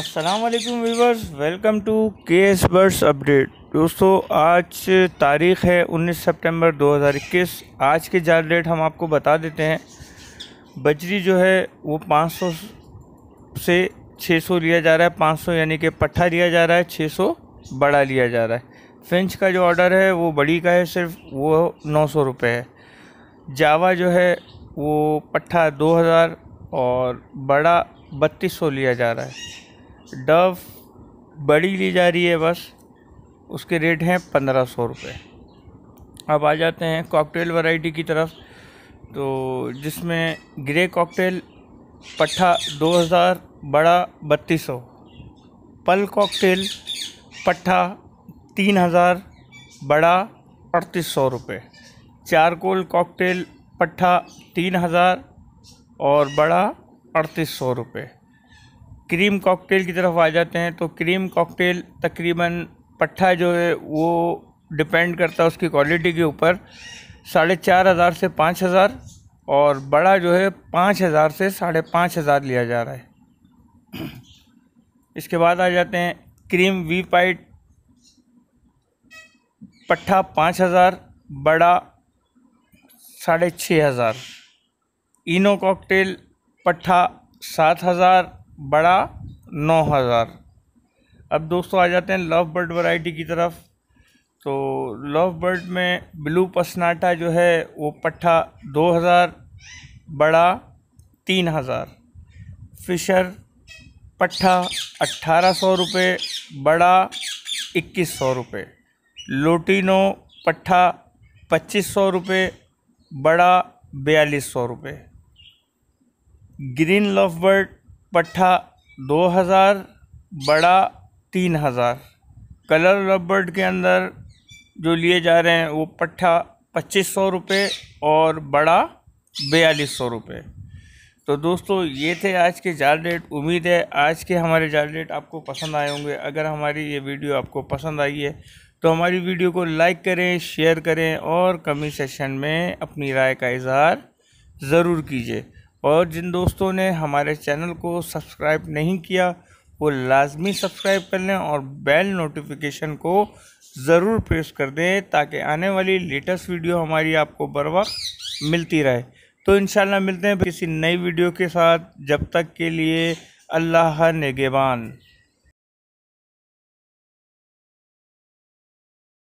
अस्सलाम वालेकुम viewers welcome to K S birds update दोस्तों आज तारीख़ है 19 सितंबर 2021 आज के जार रेट हम आपको बता देते हैं बजरी जो है वो 500 से 600 लिया जा रहा है 500 यानी कि पट्ठा लिया जा रहा है 600 बड़ा लिया जा रहा है फ्रेंच का जो ऑर्डर है वो बड़ी का है सिर्फ वो नौ सौ रुपये है जावा जो है वो पट्ठा 2000 और बड़ा बत्तीस सौ लिया जा रहा है डव बड़ी ली जा रही है बस उसके रेट हैं पंद्रह सौ रुपये अब आ जाते हैं कॉकटेल वैरायटी की तरफ तो जिसमें ग्रे कॉकटेल पट्ठा 2000 बड़ा बत्तीस सौ पल कॉकटेल पट्ठा 3000 बड़ा अड़तीस सौ रुपये चारकोल कॉकटेल पट्ठा 3000 और बड़ा अड़तीस सौ रुपये क्रीम कॉकटेल की तरफ आ जाते हैं तो क्रीम कॉकटेल तकरीबन पट्ठा जो है वो डिपेंड करता है उसकी क्वालिटी के ऊपर साढ़े चार हज़ार से पाँच हज़ार और बड़ा जो है पाँच हज़ार से साढ़े पाँच हज़ार लिया जा रहा है इसके बाद आ जाते हैं क्रीम वी पाइट पट्ठा पाँच हज़ार बड़ा साढ़े छः हज़ार इनो कॉकटेल पट्ठा सात हज़ार बड़ा नौ हज़ार अब दोस्तों आ जाते हैं लव बर्ड वैरायटी की तरफ तो लव बर्ड में ब्लू पसनाटा जो है वो पट्ठा दो हज़ार बड़ा तीन हज़ार फिशर पट्ठा अट्ठारह सौ रुपये बड़ा इक्कीस सौ रुपये लोटिनो पट्ठा पच्चीस सौ रुपये बड़ा बयालीस सौ रुपये ग्रीन लव बर्ड पट्ठा दो हज़ार बड़ा तीन हज़ार कलर रबड़ के अंदर जो लिए जा रहे हैं वो पट्ठा पच्चीस सौ रुपये और बड़ा बयालीस सौ रुपये तो दोस्तों ये थे आज के जाल रेट उम्मीद है आज के हमारे जाल रेट आपको पसंद आए होंगे अगर हमारी ये वीडियो आपको पसंद आई है तो हमारी वीडियो को लाइक करें शेयर करें और कमेंट सेक्शन में अपनी राय का इजहार ज़रूर कीजिए और जिन दोस्तों ने हमारे चैनल को सब्सक्राइब नहीं किया वो लाजमी सब्सक्राइब कर लें और बेल नोटिफिकेशन को ज़रूर प्रेस कर दें ताकि आने वाली लेटेस्ट वीडियो हमारी आपको बर वक्त मिलती रहे तो इन मिलते हैं किसी नई वीडियो के साथ जब तक के लिए अल्लाह नेगेबान